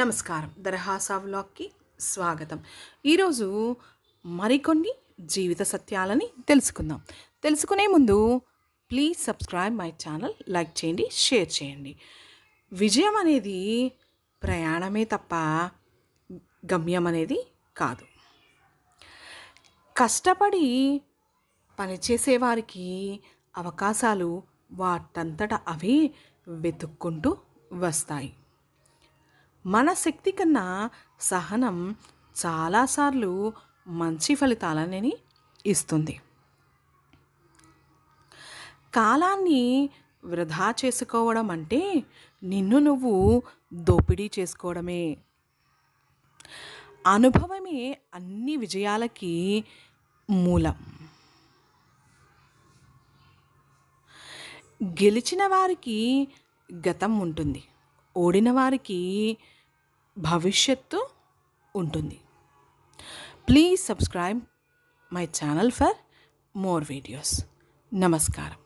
నమస్కారం దర్హాసా వ్లాగ్కి స్వాగతం ఈరోజు మరికొన్ని జీవిత సత్యాలని తెలుసుకుందాం తెలుసుకునే ముందు please subscribe my channel like చేయండి షేర్ చేయండి విజయం అనేది ప్రయాణమే తప్ప గమ్యం అనేది కాదు కష్టపడి పనిచేసేవారికి అవకాశాలు వాటంతట అవి వెతుక్కుంటూ వస్తాయి మన శక్తి కన్నా సహనం చాలాసార్లు మంచి ఫలితాలని ఇస్తుంది కాలాన్ని వృధా చేసుకోవడం అంటే నిన్ను నువ్వు దోపిడీ చేసుకోవడమే అనుభవమే అన్ని విజయాలకి మూలం గెలిచిన వారికి గతం ఉంటుంది ఓడిన వారికి భవిష్యత్తు ఉంటుంది please subscribe my channel for more videos నమస్కారం